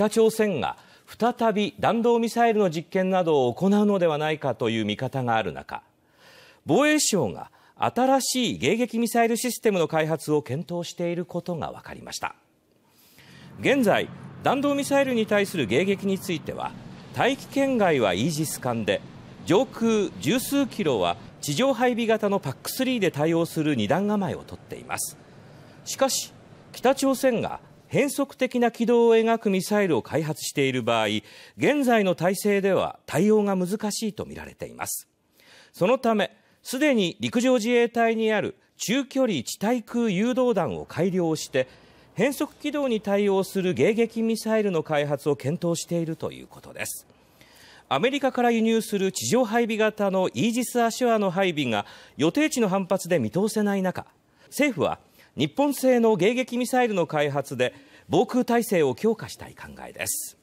北朝鮮が再び弾道ミサイルの実験などを行うのではないかという見方がある中防衛省が新しい迎撃ミサイルシステムの開発を検討していることが分かりました現在弾道ミサイルに対する迎撃については大気圏外はイージス艦で上空十数キロは地上配備型の PAC3 で対応する2段構えを取っていますしかし北朝鮮が変則的な軌道を描くミサイルを開発している場合現在の体制では対応が難しいとみられていますそのためすでに陸上自衛隊にある中距離地対空誘導弾を改良して変速軌道に対応する迎撃ミサイルの開発を検討しているということですアメリカから輸入する地上配備型のイージス・アショアの配備が予定地の反発で見通せない中政府は日本製の迎撃ミサイルの開発で防空体制を強化したい考えです。